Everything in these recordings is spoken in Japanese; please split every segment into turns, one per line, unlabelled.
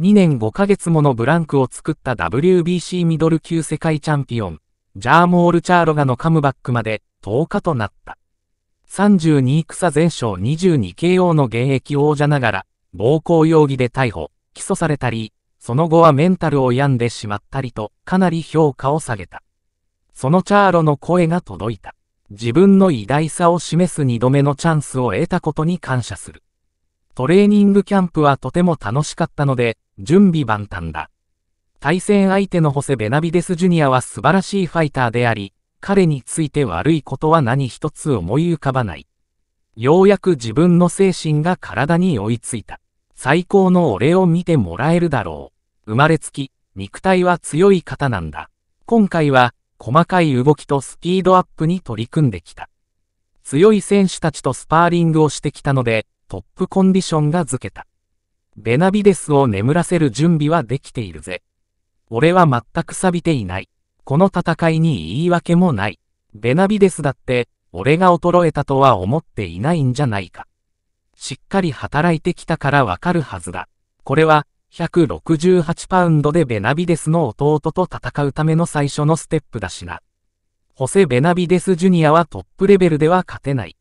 2年5ヶ月ものブランクを作った WBC ミドル級世界チャンピオン、ジャーモール・チャーロガのカムバックまで10日となった。32戦全勝 22KO の現役王者ながら、暴行容疑で逮捕、起訴されたり、その後はメンタルを病んでしまったりと、かなり評価を下げた。そのチャーロの声が届いた。自分の偉大さを示す2度目のチャンスを得たことに感謝する。トレーニングキャンプはとても楽しかったので、準備万端だ。対戦相手のホセ・ベナビデス・ジュニアは素晴らしいファイターであり、彼について悪いことは何一つ思い浮かばない。ようやく自分の精神が体に追いついた。最高の俺を見てもらえるだろう。生まれつき、肉体は強い方なんだ。今回は、細かい動きとスピードアップに取り組んできた。強い選手たちとスパーリングをしてきたので、トップコンディションが付けた。ベナビデスを眠らせる準備はできているぜ。俺は全く錆びていない。この戦いに言い訳もない。ベナビデスだって、俺が衰えたとは思っていないんじゃないか。しっかり働いてきたからわかるはずだ。これは、168パウンドでベナビデスの弟と戦うための最初のステップだしな。ホセ・ベナビデス・ジュニアはトップレベルでは勝てない。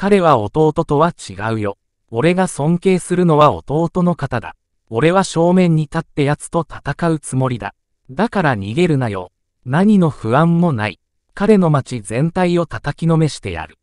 彼は弟とは違うよ。俺が尊敬するのは弟の方だ。俺は正面に立って奴と戦うつもりだ。だから逃げるなよ。何の不安もない。彼の町全体を叩きのめしてやる。